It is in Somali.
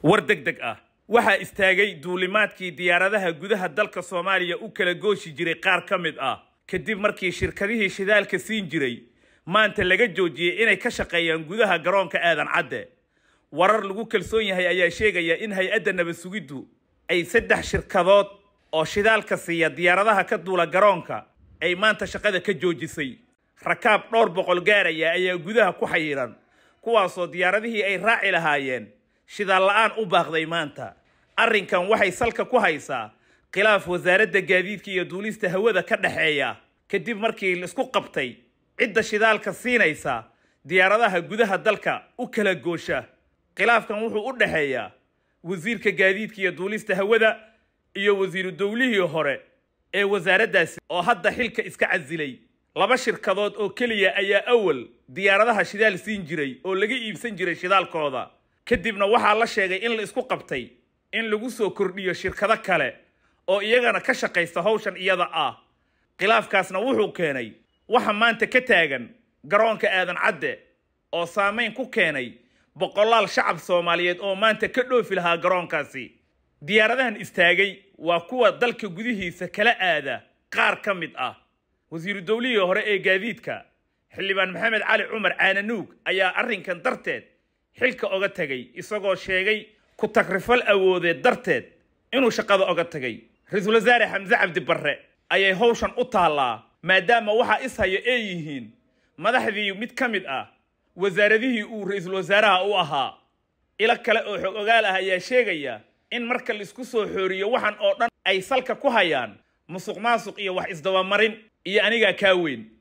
war deg deg ah waxaa istaagay duulimaadkii diyaaradaha gudaha dalka soomaaliya u kala gooshi jiray qaar ka mid ah kadib markii shirkadihii shidaalka siin jiray maanta laga joojiyey inay ka shaqeeyaan gudaha garoonka aadan cadde warar lagu kalsoon yahay ayaa sheegaya in hay-adda nabadsugiddu ay saddex shirkadood oo shidaalka siiya diyaaradaha ka duula garoonka ay maanta shaqada ka joojisay rakaab dhowr boqol gaaraya ayaa gudaha ku xayiran kuwaasoo diyaaradihii ay raaci lahaayeen shidaal aan u baaqday maanta arrinkan waxay salka ku haysaa khilaaf wasaaradda gaadiidka iyo duulista hawada ka dhexeeya kadib markii laisku qabtay cidda shidaalka siinaysa diyaaradaha gudaha dalka u kala goosha khilaafkan wuxuu u dhexeeyaa wasiirka gaadiidka iyo duulista hawada iyo wasiiru dowlihii hore ee wasaaraddaasi oo hadda xilka iska casilay laba shirkadood oo keliya ayaa awal diyaaradaha shidaal siin jiray oo laga iibsan jiray shidaalkooda kadibna waxaa la sheegay in la isku qabtay in lagu soo kordhiyo shirkado kale oo iyagana ka shaqaysta howshan iyada ah khilaafkaasna wuxuu keenay waxa maanta ka taagan garoonka aadan cadde oo saamayn ku keenay boqolaal shacab soomaaliyeed oo maanta ka dhoofi lahaa garoonkaasi diyaaradahan istaagay waa kuwa dalka gudihiisa kala aada qaar ka mid ah wasiiru dowlihii hore ee gaadiidka xildhibaan maxamed cali cumar caananuug ayaa arrinkan darteed xilka oga tegay isagoo sheegay ku takrifal awoodeed darteed inuu shaqada oga tegay ra-iisul wasaare xamse cabdibarre ayay hawshan u taallaa maadaama waxaa ishayo ay yihiin madaxdii mid ka mid ah wasaaradihii uu ra-iisul wasaaraha u ahaa ilo kale oo xog ogaal ah ayaa sheegaya in marka laisku soo xooriyo waxan oo dhan ay salka ku hayaan musuq maasuq iyo wax isdabamarin iyo anigaa kaa weyn